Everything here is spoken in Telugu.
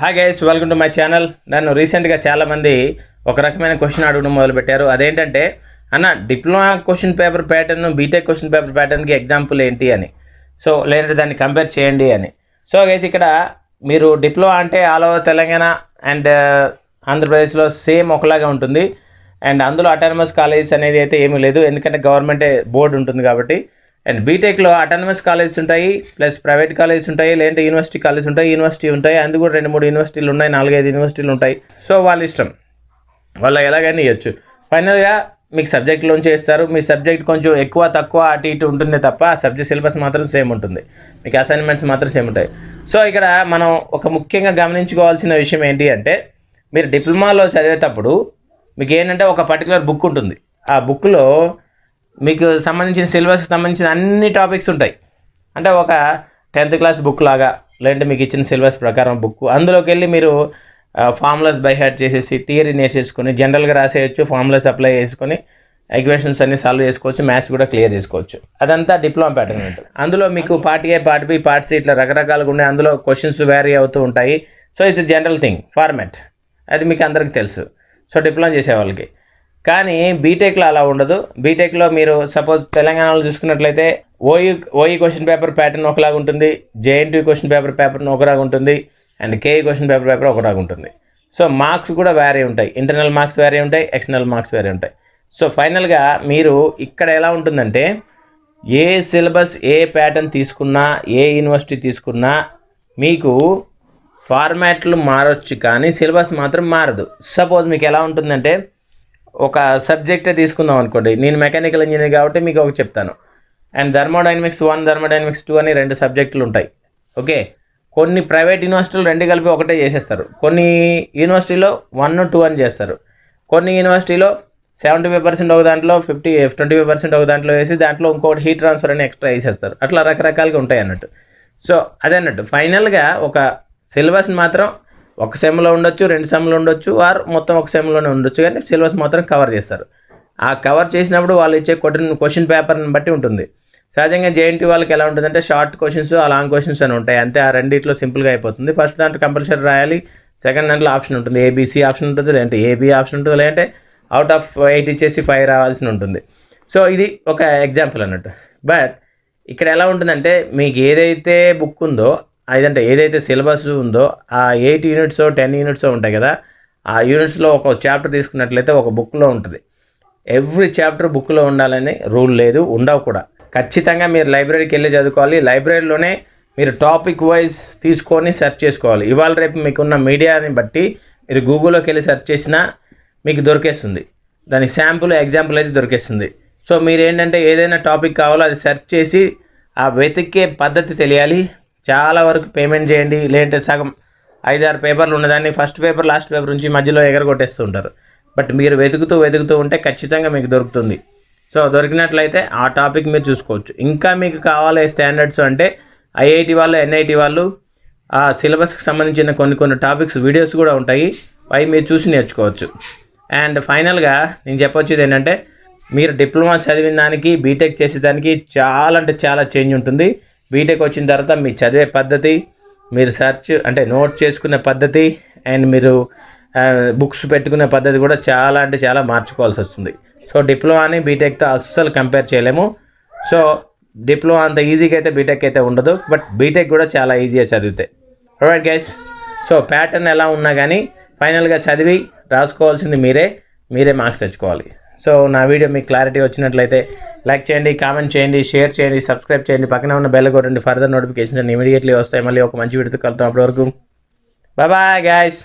hi guys welcome to my channel నన్ను రీసెంట్గా చాలామంది ఒక రకమైన క్వశ్చన్ అడగడం మొదలుపెట్టారు అదేంటంటే అన్న diploma question paper pattern BTech question paper ప్యాటర్న్కి ఎగ్జాంపుల్ ఏంటి అని సో లేదంటే దాన్ని కంపేర్ చేయండి అని సో గైస్ ఇక్కడ మీరు డిప్లొమా అంటే all over Telangana and uh, ఆంధ్రప్రదేశ్లో సేమ్ ఒకలాగా ఉంటుంది అండ్ అందులో అటానమస్ కాలేజెస్ అనేది అయితే ఏమీ లేదు ఎందుకంటే గవర్నమెంటే బోర్డు ఉంటుంది కాబట్టి అండ్ బీటెక్లో అటానమస్ కాలేజెస్ ఉంటాయి ప్లస్ ప్రైవేట్ కాలేజెస్ ఉంటాయి లేదంటే యూనివర్సిటీ కాలేజ్ ఉంటాయి యూనివర్సిటీ ఉంటాయి అందుకు కూడా రెండు మూడు యూనివర్సిటీలు ఉన్నాయి నాలుగైదు యూనివర్సిటీలు ఉంటాయి సో వాళ్ళ ఇష్టం వాళ్ళు ఎలాగైనా ఇవ్వచ్చు ఫైనల్గా మీకు సబ్జెక్ట్లోంచి చేస్తారు మీ సబ్జెక్ట్ కొంచెం ఎక్కువ తక్కువ అటు ఇటు ఉంటుంది తప్ప ఆ సబ్జెక్ట్ సిలబస్ మాత్రం సేమ్ ఉంటుంది మీకు అసైన్మెంట్స్ మాత్రం సేమ్ ఉంటాయి సో ఇక్కడ మనం ఒక ముఖ్యంగా గమనించుకోవాల్సిన విషయం ఏంటి అంటే మీరు డిప్లొమాలో చదివేటప్పుడు మీకు ఏంటంటే ఒక పర్టికులర్ బుక్ ఉంటుంది ఆ బుక్లో మీకు సంబంధించిన సిలబస్ సంబంధించిన అన్ని టాపిక్స్ ఉంటాయి అంటే ఒక టెన్త్ క్లాస్ బుక్ లాగా లేదంటే మీకు ఇచ్చిన సిలబస్ ప్రకారం బుక్ అందులోకి వెళ్ళి మీరు ఫార్ములాస్ బై హార్ట్ చేసేసి థియరీ నేర్చేసుకొని జనరల్గా రాసేయచ్చు ఫార్ములాస్ అప్లై చేసుకొని ఎగ్వేషన్స్ అన్ని సాల్వ్ చేసుకోవచ్చు మ్యాథ్స్ కూడా క్లియర్ చేసుకోవచ్చు అదంతా డిప్లొమా ప్యాటర్న్ ఉంటుంది అందులో మీకు part A part B part C ఇట్లా రకరకాలుగా ఉన్నాయి అందులో క్వశ్చన్స్ వ్యారీ అవుతూ ఉంటాయి so it's general thing format అది మీకు అందరికీ తెలుసు సో డిప్లొమా చేసే వాళ్ళకి కానీ బీటెక్లో అలా ఉండదు బీటెక్లో మీరు సపోజ్ తెలంగాణలో చూసుకున్నట్లయితే OU OE question paper pattern ఒకలాగా ఉంటుంది జేఎన్టీ క్వశ్చన్ పేపర్ ప్యాటర్న్ ఒకలాగా ఉంటుంది and KE question paper paper ఒకలాగా ఉంటుంది సో మార్క్స్ కూడా వేరే ఉంటాయి ఇంటర్నల్ మార్క్స్ వేరే ఉంటాయి ఎక్స్టర్నల్ మార్క్స్ వేరే ఉంటాయి సో ఫైనల్గా మీరు ఇక్కడ ఎలా ఉంటుందంటే ఏ సిలబస్ ఏ ప్యాటర్న్ తీసుకున్నా ఏ యూనివర్సిటీ తీసుకున్నా మీకు ఫార్మాట్లు మారొచ్చు కానీ సిలబస్ మాత్రం మారదు సపోజ్ మీకు ఎలా ఉంటుందంటే ఒక సబ్జెక్టే తీసుకుందాం అనుకోండి నేను మెకానికల్ ఇంజనీర్ కాబట్టి మీకు ఒకటి చెప్తాను and thermodynamics one thermodynamics two అని రెండు సబ్జెక్టులు ఉంటాయి ఓకే కొన్ని ప్రైవేట్ యూనివర్సిటీలు రెండు కలిపి ఒకటే చేసేస్తారు కొన్ని యూనివర్సిటీలో వన్ టూ అని చేస్తారు కొన్ని యూనివర్సిటీలో సెవెంటీ ఫైవ్ పర్సెంట్ ఒక దాంట్లో ఫిఫ్టీ ట్వంటీ ఫైవ్ పర్సెంట్ ఒక దాంట్లో వేసి దాంట్లో ఇంకోటి హీట్ ట్రాన్స్ఫర్ అని ఎక్స్ట్రా వేసేస్తారు అట్లా రకరకాలుగా ఉంటాయి అన్నట్టు సో అదే అన్నట్టు ఫైనల్గా ఒక సిలబస్ని మాత్రం ఒక సెమ్లో ఉండొచ్చు రెండు సెమ్లో ఉండొచ్చు ఆర్ మొత్తం ఒక సెమ్లోనే ఉండొచ్చు కానీ సిలబస్ మాత్రం కవర్ చేస్తారు ఆ కవర్ చేసినప్పుడు వాళ్ళు ఇచ్చే కొట్టిన క్వశ్చన్ పేపర్ని బట్టి ఉంటుంది సహజంగా జేఎన్టీ వాళ్ళకి ఎలా ఉంటుందంటే షార్ట్ క్వశ్చన్స్ లాంగ్ క్వశ్చన్స్ అని ఉంటాయి అంతే ఆ రెండిట్లో సింపుల్గా అయిపోతుంది ఫస్ట్ దాంట్లో కంపల్సరీ రాయాలి సెకండ్ దాంట్లో ఆప్షన్ ఉంటుంది ఏబీసీ ఆప్షన్ ఉంటుంది లేదంటే ఏబీ ఆప్షన్ ఉంటుంది లేదంటే అవుట్ ఆఫ్ ఎయిట్ ఇచ్చేసి ఫైవ్ రావాల్సి ఉంటుంది సో ఇది ఒక ఎగ్జాంపుల్ అన్నట్టు బట్ ఇక్కడ ఎలా ఉంటుందంటే మీకు ఏదైతే బుక్ ఉందో అదంటే ఏదైతే సిలబస్ ఉందో ఆ ఎయిట్ యూనిట్స్ టెన్ యూనిట్స్ ఉంటాయి కదా ఆ యూనిట్స్లో ఒక చాప్టర్ తీసుకున్నట్లయితే ఒక బుక్లో ఉంటుంది ఎవ్రీ చాప్టర్ బుక్లో ఉండాలని రూల్ లేదు ఉండవు కూడా ఖచ్చితంగా మీరు లైబ్రరీకి వెళ్ళి చదువుకోవాలి లైబ్రరీలోనే మీరు టాపిక్ వైజ్ తీసుకొని సెర్చ్ చేసుకోవాలి ఇవాళ రేపు మీకున్న మీడియాని బట్టి మీరు గూగుల్లోకి వెళ్ళి సెర్చ్ చేసినా మీకు దొరికేస్తుంది దానికి శాంపుల్ ఎగ్జాంపుల్ అయితే దొరికేస్తుంది సో మీరు ఏంటంటే ఏదైనా టాపిక్ కావాలో అది సెర్చ్ చేసి ఆ వెతికే పద్ధతి తెలియాలి చాలా వరకు పేమెంట్ చేయండి లేదంటే సగం ఐదారు పేపర్లు ఉన్నదాన్ని ఫస్ట్ పేపర్ లాస్ట్ పేపర్ నుంచి మధ్యలో ఉంటారు బట్ మీరు వెతుకుతూ వెతుకుతూ ఉంటే ఖచ్చితంగా మీకు దొరుకుతుంది సో దొరికినట్లయితే ఆ టాపిక్ మీరు చూసుకోవచ్చు ఇంకా మీకు కావాలి స్టాండర్డ్స్ అంటే ఐఐటి వాళ్ళు ఎన్ఐటి వాళ్ళు ఆ సిలబస్కి సంబంధించిన కొన్ని కొన్ని టాపిక్స్ వీడియోస్ కూడా ఉంటాయి అవి మీరు చూసి నేర్చుకోవచ్చు అండ్ ఫైనల్గా నేను చెప్పొచ్చేది ఏంటంటే మీరు డిప్లొమా చదివిన దానికి బీటెక్ చేసేదానికి చాలా అంటే చాలా చేంజ్ ఉంటుంది బీటెక్ వచ్చిన తర్వాత మీ చదివే పద్ధతి మీరు సెర్చ్ అంటే నోట్ చేసుకునే పద్ధతి అండ్ మీరు బుక్స్ పెట్టుకునే పద్ధతి కూడా చాలా అంటే చాలా మార్చుకోవాల్సి వస్తుంది సో డిప్లొమాని బీటెక్తో అస్సలు కంపేర్ చేయలేము సో డిప్లొమా అంత ఈజీగా అయితే బీటెక్ అయితే ఉండదు బట్ బీటెక్ కూడా చాలా ఈజీగా చదివితే రైట్ గైస్ సో ప్యాటర్న్ ఎలా ఉన్నా కానీ ఫైనల్గా చదివి రాసుకోవాల్సింది మీరే మీరే మార్క్స్ తెచ్చుకోవాలి సో నా వీడియో మీకు క్లారిటీ వచ్చినట్లయితే లైక్ చేయండి కామెంట్ చేయండి షేర్ చేయండి సబ్స్క్రైబ్ చేయండి పక్కన ఉన్న బెల్ కొట్టండి ఫర్దర్ నోటిఫికేషన్స్ ఇమీడియట్లీ వస్తాయి మళ్ళీ ఒక మంచి వీడియోతో కలుద్దాం అప్పటివరకు బాయ్ బాయ్ గాయస్